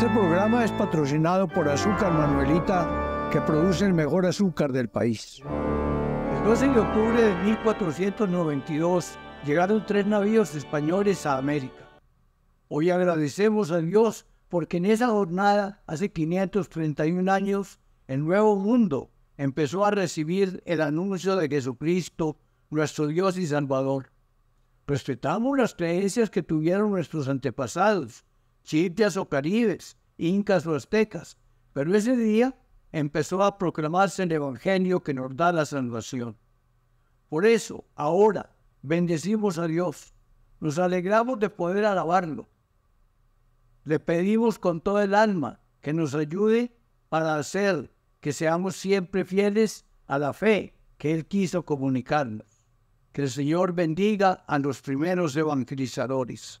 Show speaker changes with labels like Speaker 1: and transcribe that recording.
Speaker 1: Este programa es patrocinado por Azúcar Manuelita, que produce el mejor azúcar del
Speaker 2: país. El 12 de octubre de 1492 llegaron tres navíos españoles a América. Hoy agradecemos a Dios porque en esa jornada, hace 531 años, el nuevo mundo empezó a recibir el anuncio de Jesucristo, nuestro Dios y Salvador. Respetamos las creencias que tuvieron nuestros antepasados Chitias o caribes, incas o aztecas, pero ese día empezó a proclamarse el Evangelio que nos da la salvación. Por eso, ahora, bendecimos a Dios, nos alegramos de poder alabarlo. Le pedimos con todo el alma que nos ayude para hacer que seamos siempre fieles a la fe que Él quiso comunicarnos. Que el Señor bendiga a los primeros evangelizadores.